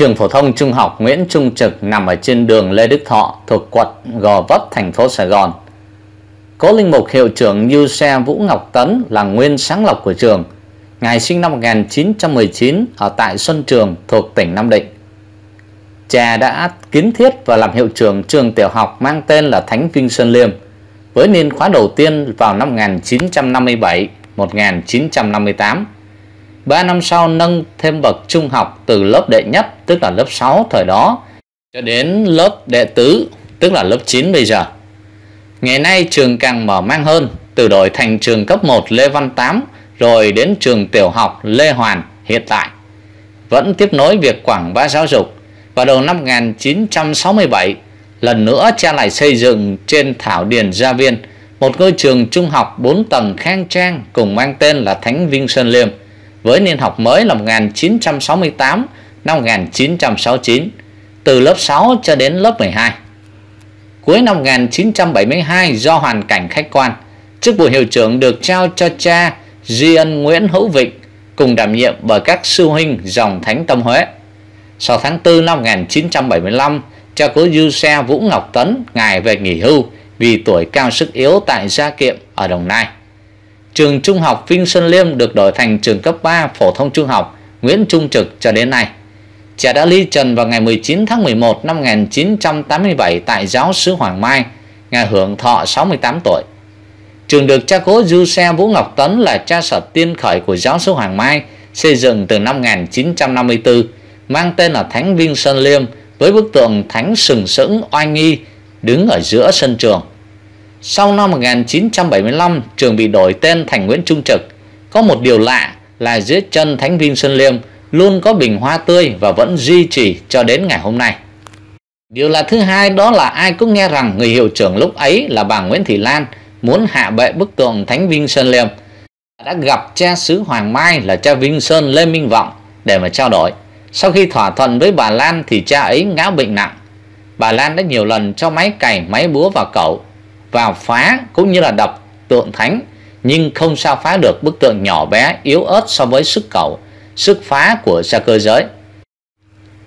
Trường phổ thông trung học Nguyễn Trung Trực nằm ở trên đường Lê Đức Thọ thuộc quận Gò Vấp, thành phố Sài Gòn. Cố linh mục hiệu trưởng Như Xe Vũ Ngọc Tấn là nguyên sáng lập của trường. Ngài sinh năm 1919 ở tại Xuân Trường thuộc tỉnh Nam Định. Cha đã kiến thiết và làm hiệu trưởng trường tiểu học mang tên là Thánh Vinh Sơn Liêm với niên khóa đầu tiên vào năm 1957-1958. 3 năm sau nâng thêm bậc trung học từ lớp đệ nhất tức là lớp 6 thời đó cho đến lớp đệ tứ tức là lớp 9 bây giờ. Ngày nay trường càng mở mang hơn, từ đổi thành trường cấp 1 Lê Văn Tám rồi đến trường tiểu học Lê Hoàn hiện tại. Vẫn tiếp nối việc quảng bá giáo dục. và đầu năm 1967, lần nữa cha lại xây dựng trên Thảo Điền Gia Viên một ngôi trường trung học 4 tầng khang trang cùng mang tên là Thánh Vinh Sơn Liêm với niên học mới là 1968 năm 1969 từ lớp 6 cho đến lớp 12. Cuối năm 1972 do hoàn cảnh khách quan, chức vụ hiệu trưởng được trao cho cha diên Nguyễn Hữu Vịnh cùng đảm nhiệm bởi các sư huynh dòng Thánh Tâm Huế. Sau tháng 4 năm 1975, cha cố du xe Vũ Ngọc Tấn ngài về nghỉ hưu vì tuổi cao sức yếu tại Gia Kiệm ở Đồng Nai trường trung học Vinh Sơn Liêm được đổi thành trường cấp 3 phổ thông trung học Nguyễn Trung Trực cho đến nay. Trẻ đã ly trần vào ngày 19 tháng 11 năm 1987 tại giáo sứ Hoàng Mai, ngày hưởng thọ 68 tuổi. Trường được cha cố du xe Vũ Ngọc Tấn là cha sở tiên khởi của giáo sứ Hoàng Mai, xây dựng từ năm 1954, mang tên là Thánh Vinh Sơn Liêm với bức tượng Thánh sừng sững oai nghi đứng ở giữa sân trường. Sau năm 1975, trường bị đổi tên thành Nguyễn Trung Trực. Có một điều lạ là dưới chân Thánh Vinh Sơn Liêm luôn có bình hoa tươi và vẫn duy trì cho đến ngày hôm nay. Điều là thứ hai đó là ai cũng nghe rằng người hiệu trưởng lúc ấy là bà Nguyễn Thị Lan muốn hạ bệ bức tượng Thánh Vinh Sơn Liêm. Đã gặp cha sứ Hoàng Mai là cha Vinh Sơn Lê Minh Vọng để mà trao đổi. Sau khi thỏa thuận với bà Lan thì cha ấy ngã bệnh nặng. Bà Lan đã nhiều lần cho máy cày, máy búa vào cậu vào phá cũng như là đập tượng thánh nhưng không sao phá được bức tượng nhỏ bé yếu ớt so với sức cầu, sức phá của xe cơ giới.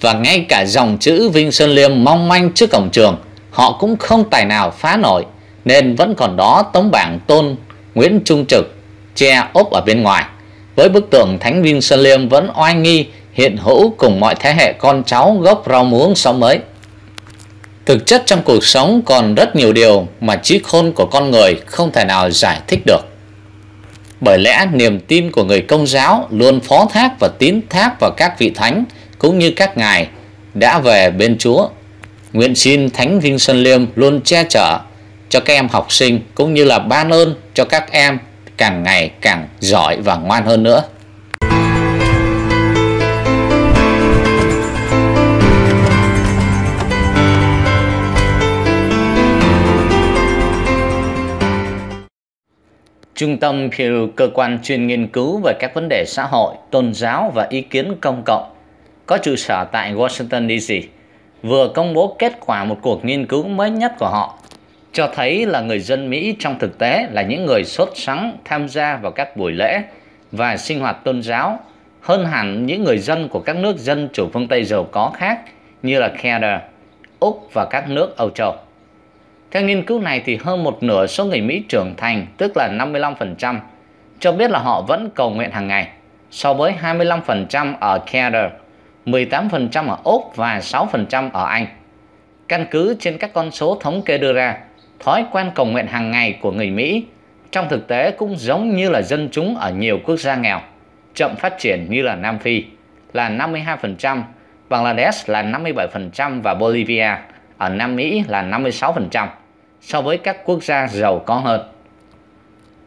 Và ngay cả dòng chữ Vinh Sơn Liêm mong manh trước cổng trường, họ cũng không tài nào phá nổi, nên vẫn còn đó tấm bảng tôn Nguyễn Trung Trực che ốp ở bên ngoài. Với bức tượng Thánh Vinh Sơn Liêm vẫn oai nghi hiện hữu cùng mọi thế hệ con cháu gốc rau muống sau mới. Thực chất trong cuộc sống còn rất nhiều điều mà trí khôn của con người không thể nào giải thích được. Bởi lẽ niềm tin của người công giáo luôn phó thác và tín thác vào các vị thánh cũng như các ngài đã về bên Chúa. Nguyện xin Thánh Vinh Xuân Liêm luôn che chở cho các em học sinh cũng như là ban ơn cho các em càng ngày càng giỏi và ngoan hơn nữa. Trung tâm Pew, cơ quan chuyên nghiên cứu về các vấn đề xã hội, tôn giáo và ý kiến công cộng, có trụ sở tại Washington DC, vừa công bố kết quả một cuộc nghiên cứu mới nhất của họ, cho thấy là người dân Mỹ trong thực tế là những người sốt sắng tham gia vào các buổi lễ và sinh hoạt tôn giáo hơn hẳn những người dân của các nước dân chủ phương Tây giàu có khác như là Canada, Úc và các nước Âu Châu. Theo nghiên cứu này thì hơn một nửa số người Mỹ trưởng thành, tức là 55%, cho biết là họ vẫn cầu nguyện hàng ngày, so với 25% ở Canada, 18% ở Úc và 6% ở Anh. Căn cứ trên các con số thống kê đưa ra, thói quen cầu nguyện hàng ngày của người Mỹ trong thực tế cũng giống như là dân chúng ở nhiều quốc gia nghèo, chậm phát triển như là Nam Phi là 52%, Bangladesh là 57% và Bolivia ở Nam Mỹ là 56% so với các quốc gia giàu có hơn.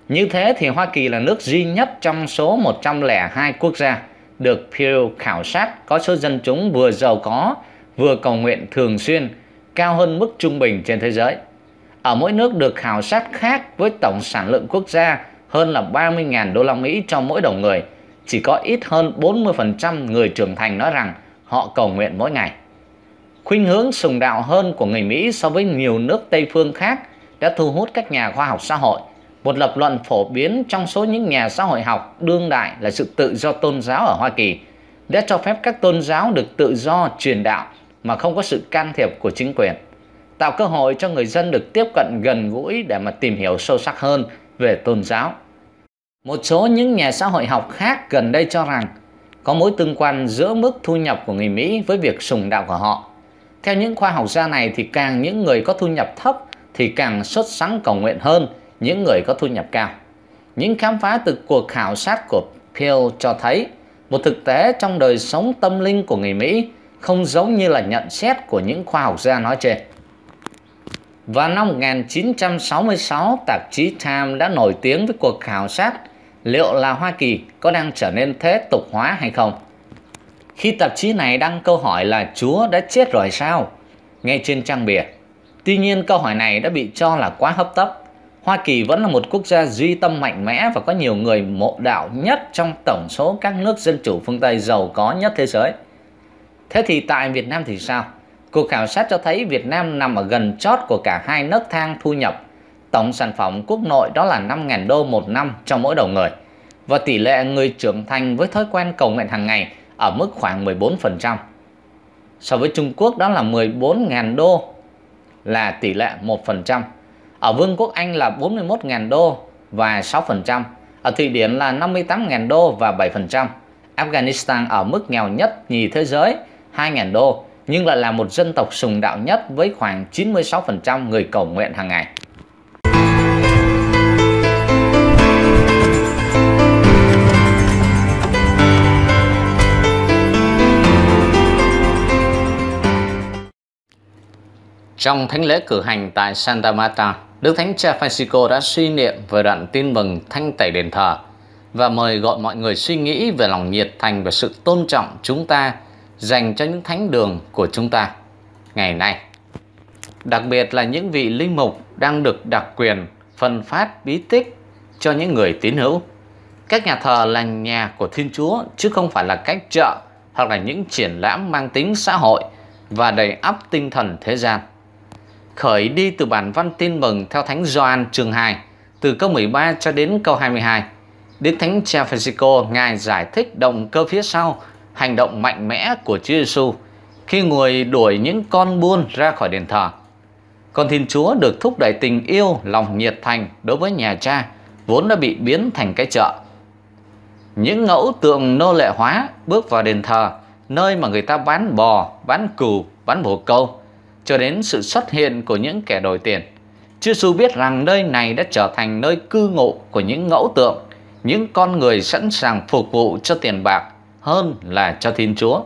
Như thế thì Hoa Kỳ là nước duy nhất trong số 102 quốc gia được Pew khảo sát có số dân chúng vừa giàu có, vừa cầu nguyện thường xuyên cao hơn mức trung bình trên thế giới. Ở mỗi nước được khảo sát khác với tổng sản lượng quốc gia hơn là 30.000 đô la Mỹ cho mỗi đầu người, chỉ có ít hơn 40% người trưởng thành nói rằng họ cầu nguyện mỗi ngày khuynh hướng sùng đạo hơn của người Mỹ so với nhiều nước Tây phương khác đã thu hút các nhà khoa học xã hội. Một lập luận phổ biến trong số những nhà xã hội học đương đại là sự tự do tôn giáo ở Hoa Kỳ đã cho phép các tôn giáo được tự do truyền đạo mà không có sự can thiệp của chính quyền, tạo cơ hội cho người dân được tiếp cận gần gũi để mà tìm hiểu sâu sắc hơn về tôn giáo. Một số những nhà xã hội học khác gần đây cho rằng có mối tương quan giữa mức thu nhập của người Mỹ với việc sùng đạo của họ theo những khoa học gia này thì càng những người có thu nhập thấp thì càng xuất sắng cầu nguyện hơn những người có thu nhập cao. Những khám phá từ cuộc khảo sát của Pew cho thấy một thực tế trong đời sống tâm linh của người Mỹ không giống như là nhận xét của những khoa học gia nói trên. Và năm 1966, tạp chí Time đã nổi tiếng với cuộc khảo sát liệu là Hoa Kỳ có đang trở nên thế tục hóa hay không. Khi tạp chí này đăng câu hỏi là Chúa đã chết rồi sao? Ngay trên trang bìa. Tuy nhiên câu hỏi này đã bị cho là quá hấp tấp. Hoa Kỳ vẫn là một quốc gia duy tâm mạnh mẽ và có nhiều người mộ đạo nhất trong tổng số các nước dân chủ phương Tây giàu có nhất thế giới. Thế thì tại Việt Nam thì sao? Cuộc khảo sát cho thấy Việt Nam nằm ở gần chót của cả hai nấc thang thu nhập. Tổng sản phẩm quốc nội đó là 5.000 đô một năm cho mỗi đầu người. Và tỷ lệ người trưởng thành với thói quen cầu nguyện hàng ngày ở mức khoảng 14%. So với Trung Quốc đó là 14.000 đô là tỷ lệ 1%. Ở Vương quốc Anh là 41.000 đô và 6%. Ở Thụy Điển là 58.000 đô và 7%. Afghanistan ở mức nghèo nhất nhì thế giới 2.000 đô nhưng lại là một dân tộc sùng đạo nhất với khoảng 96% người cầu nguyện hàng ngày. Trong thánh lễ cử hành tại Santa Marta, Đức Thánh Cha Francisco đã suy niệm về đoạn tin mừng thanh tẩy đền thờ và mời gọi mọi người suy nghĩ về lòng nhiệt thành và sự tôn trọng chúng ta dành cho những thánh đường của chúng ta ngày nay. Đặc biệt là những vị linh mục đang được đặc quyền phân phát bí tích cho những người tín hữu. Các nhà thờ là nhà của Thiên Chúa chứ không phải là cách chợ hoặc là những triển lãm mang tính xã hội và đầy áp tinh thần thế gian khởi đi từ bản văn tin mừng theo Thánh Gioan chương 2, từ câu 13 cho đến câu 22. Đức Thánh Cha Francisco ngài giải thích động cơ phía sau hành động mạnh mẽ của Chúa Giêsu khi người đuổi những con buôn ra khỏi đền thờ. Con Thiên Chúa được thúc đẩy tình yêu, lòng nhiệt thành đối với nhà cha vốn đã bị biến thành cái chợ. Những ngẫu tượng nô lệ hóa bước vào đền thờ, nơi mà người ta bán bò, bán cừu, bán bồ câu cho đến sự xuất hiện của những kẻ đòi tiền. Chúa Giêsu biết rằng nơi này đã trở thành nơi cư ngụ của những ngẫu tượng, những con người sẵn sàng phục vụ cho tiền bạc hơn là cho Thiên Chúa.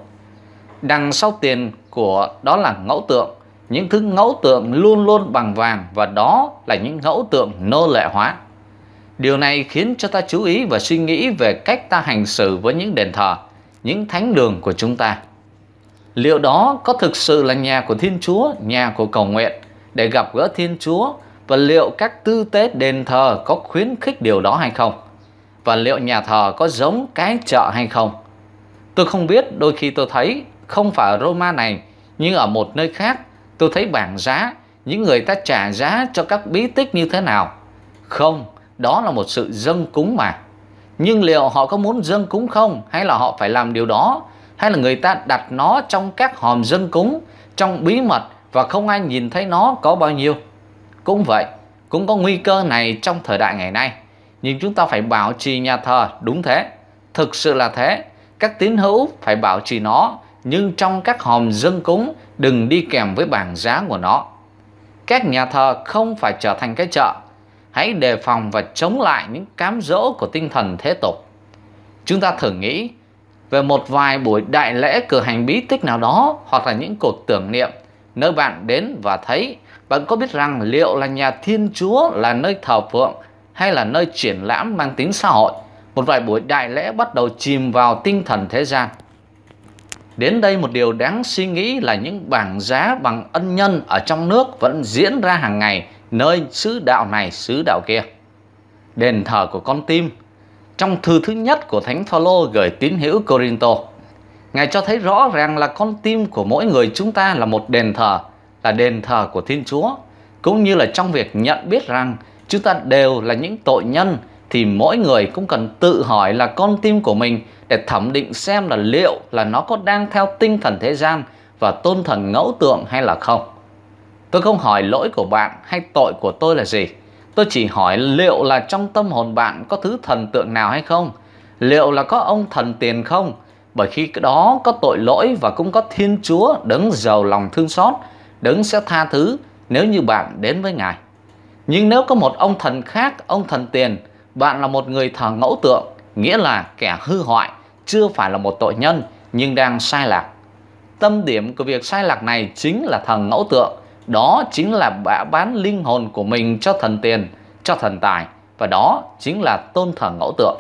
Đằng sau tiền của đó là ngẫu tượng, những thứ ngẫu tượng luôn luôn bằng vàng và đó là những ngẫu tượng nô lệ hóa. Điều này khiến cho ta chú ý và suy nghĩ về cách ta hành xử với những đền thờ, những thánh đường của chúng ta liệu đó có thực sự là nhà của Thiên Chúa, nhà của cầu nguyện để gặp gỡ Thiên Chúa và liệu các tư tế đền thờ có khuyến khích điều đó hay không? Và liệu nhà thờ có giống cái chợ hay không? Tôi không biết, đôi khi tôi thấy không phải ở Roma này nhưng ở một nơi khác tôi thấy bảng giá những người ta trả giá cho các bí tích như thế nào. Không, đó là một sự dâng cúng mà. Nhưng liệu họ có muốn dâng cúng không hay là họ phải làm điều đó hay là người ta đặt nó trong các hòm dân cúng trong bí mật và không ai nhìn thấy nó có bao nhiêu cũng vậy cũng có nguy cơ này trong thời đại ngày nay nhưng chúng ta phải bảo trì nhà thờ đúng thế thực sự là thế các tín hữu phải bảo trì nó nhưng trong các hòm dân cúng đừng đi kèm với bảng giá của nó các nhà thờ không phải trở thành cái chợ hãy đề phòng và chống lại những cám dỗ của tinh thần thế tục chúng ta thử nghĩ về một vài buổi đại lễ cửa hành bí tích nào đó hoặc là những cuộc tưởng niệm nơi bạn đến và thấy bạn có biết rằng liệu là nhà thiên chúa là nơi thờ phượng hay là nơi triển lãm mang tính xã hội một vài buổi đại lễ bắt đầu chìm vào tinh thần thế gian đến đây một điều đáng suy nghĩ là những bảng giá bằng ân nhân ở trong nước vẫn diễn ra hàng ngày nơi sứ đạo này sứ đạo kia đền thờ của con tim trong thư thứ nhất của Thánh Phaolô gửi tín hữu Corinto, Ngài cho thấy rõ ràng là con tim của mỗi người chúng ta là một đền thờ, là đền thờ của Thiên Chúa, cũng như là trong việc nhận biết rằng chúng ta đều là những tội nhân thì mỗi người cũng cần tự hỏi là con tim của mình để thẩm định xem là liệu là nó có đang theo tinh thần thế gian và tôn thần ngẫu tượng hay là không. Tôi không hỏi lỗi của bạn hay tội của tôi là gì, Tôi chỉ hỏi liệu là trong tâm hồn bạn có thứ thần tượng nào hay không? Liệu là có ông thần tiền không? Bởi khi đó có tội lỗi và cũng có Thiên Chúa đấng giàu lòng thương xót, đấng sẽ tha thứ nếu như bạn đến với Ngài. Nhưng nếu có một ông thần khác, ông thần tiền, bạn là một người thờ ngẫu tượng, nghĩa là kẻ hư hoại, chưa phải là một tội nhân nhưng đang sai lạc. Tâm điểm của việc sai lạc này chính là thần ngẫu tượng đó chính là bã bán linh hồn của mình cho thần tiền cho thần tài và đó chính là tôn thờ ngẫu tượng